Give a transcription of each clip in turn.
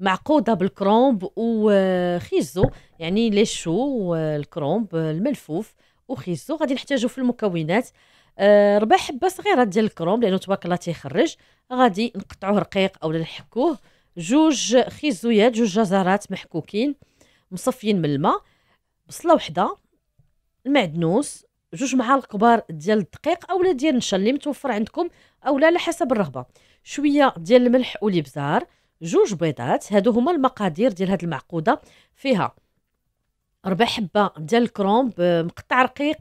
معقوده بالكرومب وخيزو يعني لي شو الكرومب الملفوف وخيزو غادي نحتاجو في المكونات آه، ربع حبه صغيره ديال الكرومب لانه تبارك الله تيخرج غادي نقطعوه رقيق اولا نحكوه جوج خيزويات جوج جزرات محكوكين مصفيين من الماء بصله وحده المعدنوس جوج معالق كبار ديال الدقيق اولا ديال النشا اللي متوفر عندكم اولا على حسب الرغبه شويه ديال الملح والابزار جوج بيضات هادو هما المقادير ديال هاد المعقوده فيها ربع حبه ديال الكرومب آه، مقطع رقيق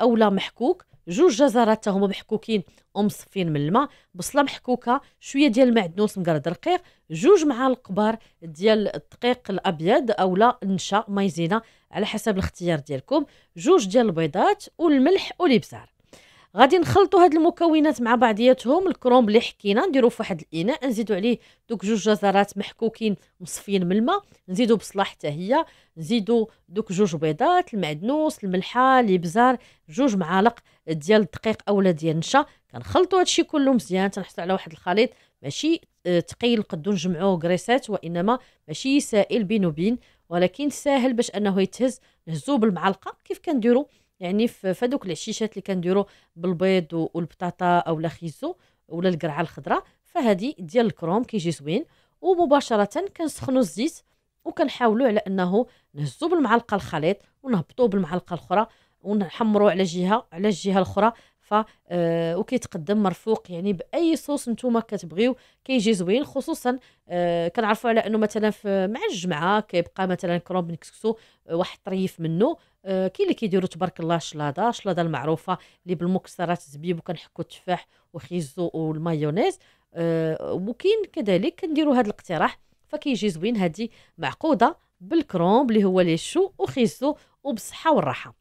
اولا محكوك جوج جزرات هما محكوكين ومصفين من الماء بصله محكوكه شويه ديال المعدنوس مقرد رقيق جوج معالق كبار ديال الدقيق الابيض اولا النشا مايزينا على حسب الاختيار ديالكم جوج ديال البيضات والملح والابزار غادي نخلطوا هاد المكونات مع بعضياتهم الكرومب اللي حكينا نديرو في واحد الاناء نزيدو عليه دوك جوج جزرات محكوكين مصفيين من الماء نزيدو بصله حتى هي نزيدو دوك جوج بيضات المعدنوس الملحه الابزار جوج معالق ديال الدقيق اولا ديال النشا كنخلطوا هادشي كله مزيان تنحصلوا على واحد الخليط ماشي ثقيل آه، نقدو نجمعوه كريسات وانما ماشي سائل بين ولكن ساهل باش انه يتهز نهزوه بالمعلقه كيف كنديروا يعني فهذوك العشيشات اللي كنديرو بالبيض والبطاطا اولا خيزو ولا القرعه الخضراء فهذه ديال الكروم كيجي زوين ومباشره كنسخنوا الزيت وكنحاولوا على انه نهزوا بالمعلقه الخليط ونهبطوه بالمعلقه الاخرى ونحمروه على جهه على الجهه الاخرى ف آه، وكيتقدم مرفوق يعني باي صوص نتوما كتبغيو كيجي زوين خصوصا آه، كنعرفوا على انه مثلا في مع الجمعه كيبقى مثلا كرومب نكسكسو آه، واحد طريف منه كاين اللي كيديروا تبارك الله شلاضه شلاضه المعروفه اللي بالمكسرات الزبيب وكنحكوا التفاح وخيزو والمايونيز وكاين كذلك كنديروا هذا الاقتراح فكيجي زوين هذه معقوده بالكرومب اللي هو لي شو وخيزو وبالصحه والراحه